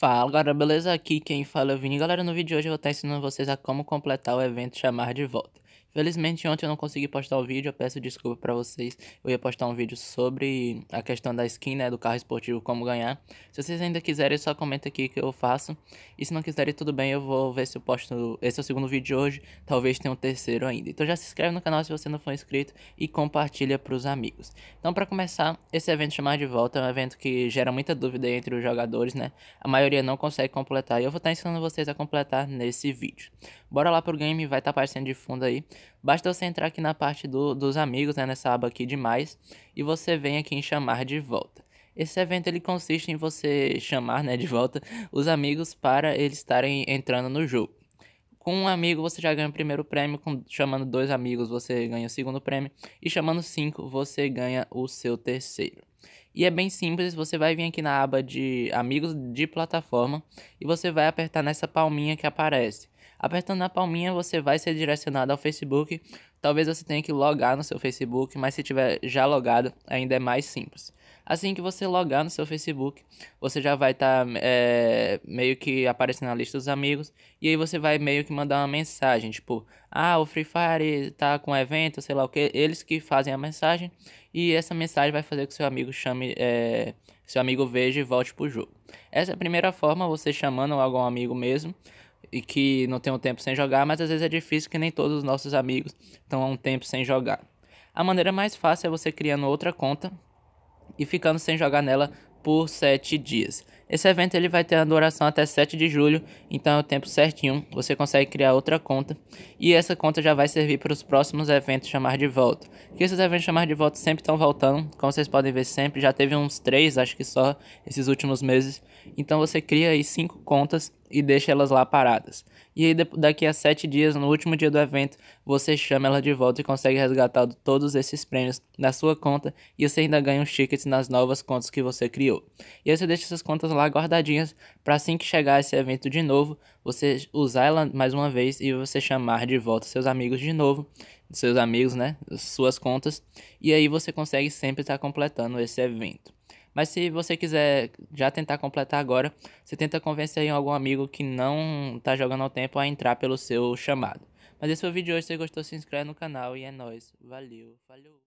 Fala galera, beleza? Aqui quem fala é o Vini. Galera, no vídeo de hoje eu vou estar ensinando vocês a como completar o evento chamar de volta. Felizmente ontem eu não consegui postar o vídeo, eu peço desculpa para vocês. Eu ia postar um vídeo sobre a questão da skin, né, do carro esportivo, como ganhar. Se vocês ainda quiserem, só comenta aqui que eu faço. E se não quiserem, tudo bem, eu vou ver se eu posto... Esse é o segundo vídeo de hoje, talvez tenha um terceiro ainda. Então já se inscreve no canal se você não for inscrito e compartilha pros amigos. Então para começar, esse evento chamar de volta é um evento que gera muita dúvida entre os jogadores, né. A maioria não consegue completar e eu vou estar tá ensinando vocês a completar nesse vídeo. Bora lá pro game, vai estar tá aparecendo de fundo aí. Basta você entrar aqui na parte do, dos amigos, né, nessa aba aqui de mais, e você vem aqui em chamar de volta. Esse evento ele consiste em você chamar, né, de volta os amigos para eles estarem entrando no jogo. Com um amigo você já ganha o primeiro prêmio, com, chamando dois amigos você ganha o segundo prêmio, e chamando cinco você ganha o seu terceiro. E é bem simples, você vai vir aqui na aba de amigos de plataforma e você vai apertar nessa palminha que aparece. Apertando na palminha, você vai ser direcionado ao Facebook. Talvez você tenha que logar no seu Facebook, mas se tiver já logado, ainda é mais simples. Assim que você logar no seu Facebook, você já vai estar tá, é, meio que aparecendo na lista dos amigos. E aí você vai meio que mandar uma mensagem, tipo, ah, o Free Fire tá com um evento, sei lá o que. Eles que fazem a mensagem. E essa mensagem vai fazer que seu amigo chame. É, seu amigo veja e volte pro jogo. Essa é a primeira forma, você chamando algum amigo mesmo e que não tem um tempo sem jogar, mas às vezes é difícil que nem todos os nossos amigos estão há um tempo sem jogar. A maneira mais fácil é você criando outra conta e ficando sem jogar nela por 7 dias. Esse evento ele vai ter a duração até 7 de julho, então é o tempo certinho. Você consegue criar outra conta e essa conta já vai servir para os próximos eventos chamar de volta. Que esses eventos chamar de volta sempre estão voltando, como vocês podem ver sempre, já teve uns 3, acho que só esses últimos meses. Então você cria aí 5 contas e deixa elas lá paradas. E aí daqui a 7 dias, no último dia do evento, você chama ela de volta e consegue resgatar todos esses prêmios da sua conta e você ainda ganha uns tickets nas novas contas que você criou. E aí você deixa essas contas lá lá guardadinhas para assim que chegar esse evento de novo, você usar ela mais uma vez e você chamar de volta seus amigos de novo, seus amigos, né, suas contas, e aí você consegue sempre estar tá completando esse evento. Mas se você quiser já tentar completar agora, você tenta convencer algum amigo que não tá jogando ao tempo a entrar pelo seu chamado. Mas esse foi o vídeo de hoje, se você gostou, se inscreve no canal e é nóis. Valeu, valeu!